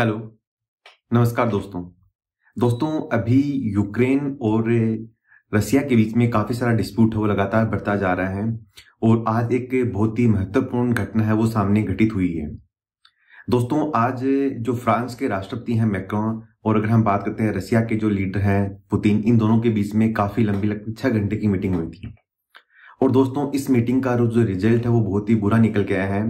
hello नमस्कार दोस्तों दोस्तों अभी यूक्रेन और रसिया के बीच में काफी सारा डिस्प्यूट है वो लगातार बढ़ता जा रहा है और आज एक बहुत ही महत्वपूर्ण घटना है वो सामने घटित हुई है दोस्तों आज जो फ्रांस के राष्ट्रपति हैं मैक्रॉन और अगर हम बात करते हैं रसिया के जो लीडर हैं पुतिन इन दोनों के बीच में काफी लंबी लगभग छह घंटे की मीटिंग हुई थी और दोस्तों इस मीटिंग का जो रिजल्ट है वो बहुत ही बुरा निकल गया है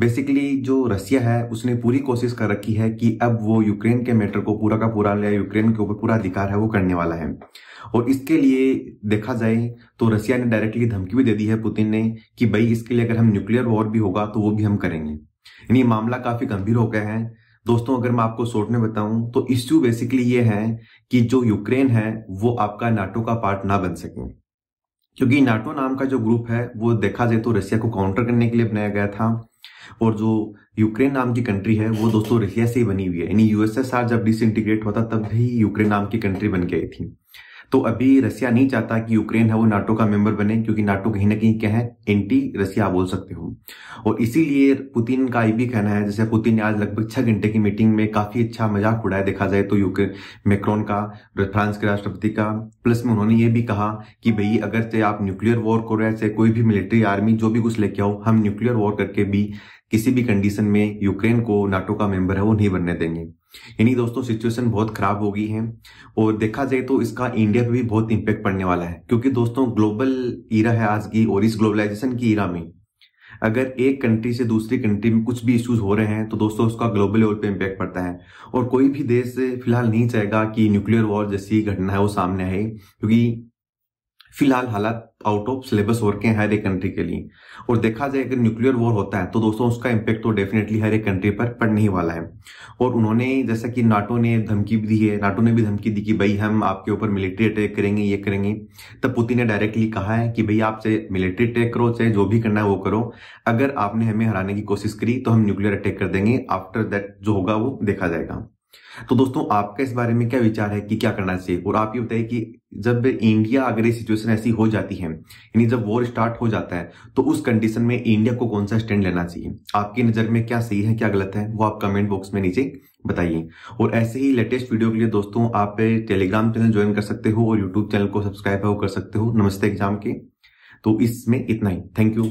बेसिकली जो रसिया है उसने पूरी कोशिश कर रखी है कि अब वो यूक्रेन के मैटर को पूरा का पूरा लिया यूक्रेन के ऊपर पूरा अधिकार है वो करने वाला है और इसके लिए देखा जाए तो रसिया ने डायरेक्टली धमकी भी दे दी है पुतिन ने कि भाई इसके लिए अगर हम न्यूक्लियर वॉर भी होगा तो वो भी हम करेंगे यानी मामला काफी गंभीर हो गया है दोस्तों अगर मैं आपको शॉर्ट में बताऊं तो इश्यू बेसिकली ये है कि जो यूक्रेन है वो आपका नाटो का पार्ट ना बन सके क्योंकि नाटो नाम का जो ग्रुप है वो देखा जाए तो रशिया को काउंटर करने के लिए बनाया गया था और जो यूक्रेन नाम की कंट्री है वो दोस्तों रशिया से ही बनी हुई है यानी यूएसएसआर जब डिसइंटीग्रेट होता तब भी यूक्रेन नाम की कंट्री बन के आई थी तो अभी रसिया नहीं चाहता कि यूक्रेन है वो नाटो का मेंबर बने क्योंकि नाटो कहीं ना कहीं क्या है एंटी रसिया बोल सकते हो और इसीलिए पुतिन का ये भी कहना है जैसे पुतिन ने आज लगभग छह घंटे की मीटिंग में काफी अच्छा मजाक उड़ाया देखा जाए तो यूक्रेन मेक्रोन का फ्रांस के राष्ट्रपति का प्लस में उन्होंने ये भी कहा कि भाई अगर चाहे आप न्यूक्लियर वॉर करो या चाहे कोई भी मिलिट्री आर्मी जो भी कुछ लेके आओ हम न्यूक्लियर वॉर करके भी किसी भी कंडीशन में यूक्रेन को नाटो का मेंबर है वो नहीं बनने देंगे यानी दोस्तों सिचुएशन बहुत खराब हो गई है और देखा जाए तो इसका इंडिया पे भी बहुत इम्पेक्ट पड़ने वाला है क्योंकि दोस्तों ग्लोबल ईरा है आज की और इस ग्लोबलाइजेशन की ईरा में अगर एक कंट्री से दूसरी कंट्री में कुछ भी इश्यूज हो रहे हैं तो दोस्तों उसका ग्लोबल लेवल पे इम्पैक्ट पड़ता है और कोई भी देश फिलहाल नहीं चाहेगा कि न्यूक्लियर वॉर जैसी घटना है वो सामने आए क्योंकि फिलहाल हालात आउट ऑफ सिलेबस हो रखे हैं हर एक कंट्री के लिए और देखा जाए अगर न्यूक्लियर वॉर होता है तो दोस्तों उसका इम्पैक्ट तो डेफिनेटली हर एक कंट्री पर पड़ने ही वाला है और उन्होंने जैसा कि नाटो ने धमकी दी है नाटो ने भी धमकी दी कि भाई हम आपके ऊपर मिलिट्री अटैक करेंगे ये करेंगे तब पुतिन ने डायरेक्टली कहा है कि भाई आप चाहे मिलिट्री अटैक करो चाहे जो भी करना है वो करो अगर आपने हमें हराने की कोशिश करी तो हम न्यूक्लियर अटैक कर देंगे आफ्टर दैट जो होगा वो देखा जाएगा तो दोस्तों आपका इस बारे में क्या विचार है कि क्या करना चाहिए और आप ये बताइए कि जब इंडिया अगर ये सिचुएशन ऐसी हो जाती है यानी जब वॉर स्टार्ट हो जाता है तो उस कंडीशन में इंडिया को कौन सा स्टैंड लेना चाहिए आपकी नज़र में क्या सही है क्या गलत है वो आप कमेंट बॉक्स में नीचे बताइए और ऐसे ही लेटेस्ट वीडियो के लिए दोस्तों आप टेलीग्राम चैनल ज्वाइन कर सकते हो और यूट्यूब चैनल को सब्सक्राइब कर सकते हो नमस्ते एग्जाम के तो इसमें इतना ही थैंक यू